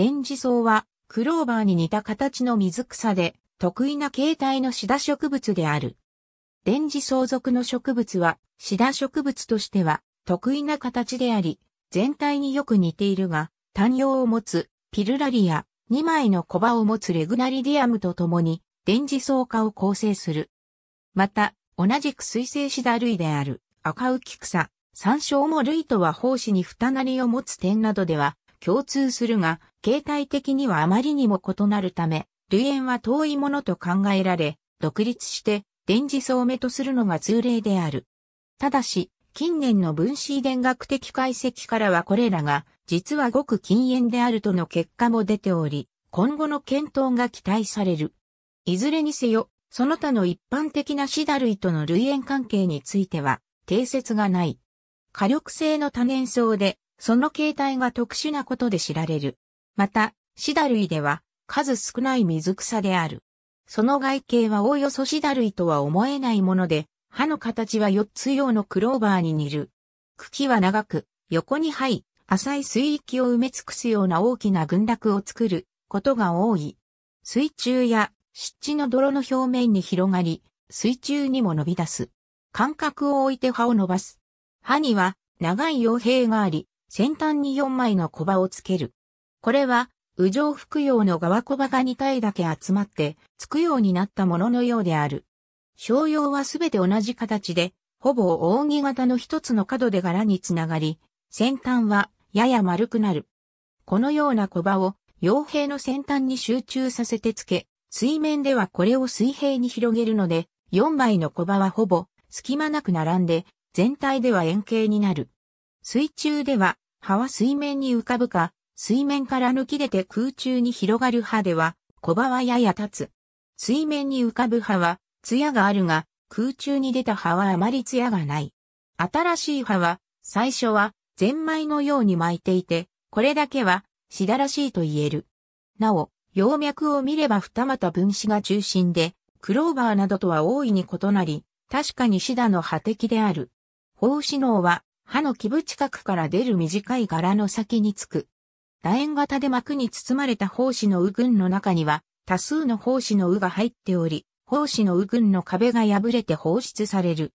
電磁層は、クローバーに似た形の水草で、得意な形態のシダ植物である。電磁ジ属の植物は、シダ植物としては、得意な形であり、全体によく似ているが、単葉を持つ、ピルラリア、2枚のコバを持つレグナリディアムと共に、電磁層化を構成する。また、同じく水生シダ類である、赤浮き草、山椒も類とは胞子に二なりを持つ点などでは共通するが、形態的にはあまりにも異なるため、類縁は遠いものと考えられ、独立して電磁層目とするのが通例である。ただし、近年の分子遺伝学的解析からはこれらが、実はごく禁煙であるとの結果も出ており、今後の検討が期待される。いずれにせよ、その他の一般的なシダ類との類縁関係については、定説がない。火力性の多年層で、その形態が特殊なことで知られる。また、シダ類では数少ない水草である。その外形はおおよそシダ類とは思えないもので、葉の形は4つ用のクローバーに似る。茎は長く、横に這い、浅い水域を埋め尽くすような大きな群落を作ることが多い。水中や湿地の泥の表面に広がり、水中にも伸び出す。間隔を置いて葉を伸ばす。葉には長い傭兵があり、先端に4枚の小葉をつける。これは、右上服用の側小葉が2体だけ集まって、つくようになったもののようである。商用はすべて同じ形で、ほぼ扇形の一つの角で柄につながり、先端はやや丸くなる。このような小葉を傭兵の先端に集中させてつけ、水面ではこれを水平に広げるので、4枚の小葉はほぼ隙間なく並んで、全体では円形になる。水中では、葉は水面に浮かぶか、水面から抜き出て空中に広がる葉では、小葉はやや立つ。水面に浮かぶ葉は、艶があるが、空中に出た葉はあまり艶がない。新しい葉は、最初は、ゼンマイのように巻いていて、これだけは、しだらしいと言える。なお、葉脈を見れば二股分子が中心で、クローバーなどとは大いに異なり、確かにシダの葉的である。胞子脳は、葉の基部近くから出る短い柄の先につく。楕円型で膜に包まれた胞子の右群の中には、多数の胞子の右が入っており、胞子の右群の壁が破れて放出される。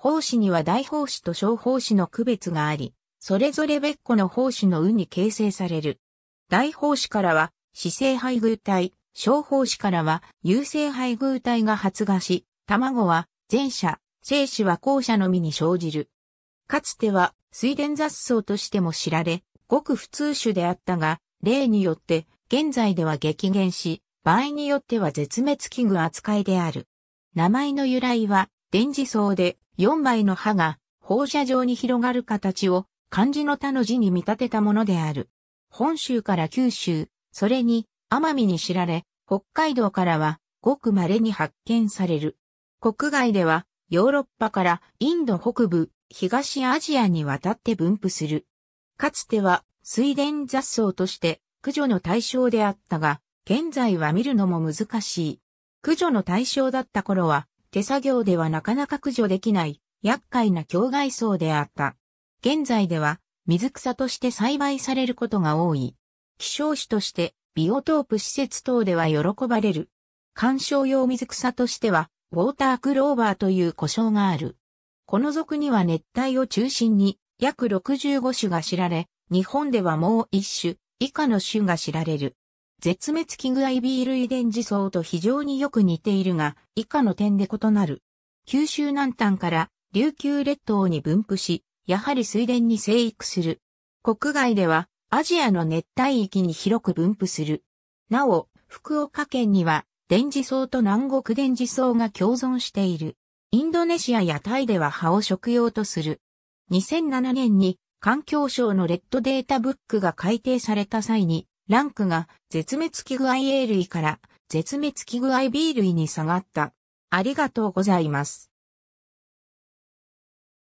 胞子には大胞子と小胞子の区別があり、それぞれ別個の胞子の右に形成される。大胞子からは、死性配偶体、小胞子からは、有性配偶体が発芽し、卵は、前者、精子は後者のみに生じる。かつては、水田雑草としても知られ、ごく普通種であったが、例によって現在では激減し、場合によっては絶滅危惧扱いである。名前の由来は、電磁層で4枚の歯が放射状に広がる形を漢字の他の字に見立てたものである。本州から九州、それに奄美に知られ、北海道からはごく稀に発見される。国外ではヨーロッパからインド北部、東アジアに渡って分布する。かつては水田雑草として駆除の対象であったが、現在は見るのも難しい。駆除の対象だった頃は、手作業ではなかなか駆除できない厄介な境外層であった。現在では水草として栽培されることが多い。希少種としてビオトープ施設等では喜ばれる。観賞用水草としては、ウォータークローバーという呼称がある。この属には熱帯を中心に約65種が知られ、日本ではもう一種以下の種が知られる。絶滅危惧 IB ビー類電磁層と非常によく似ているが、以下の点で異なる。九州南端から琉球列島に分布し、やはり水田に生育する。国外ではアジアの熱帯域に広く分布する。なお、福岡県には電磁層と南国電磁層が共存している。インドネシアやタイでは葉を食用とする。2007年に環境省のレッドデータブックが改定された際に、ランクが絶滅危惧 IA 類から絶滅危惧 IB 類に下がった。ありがとうございます。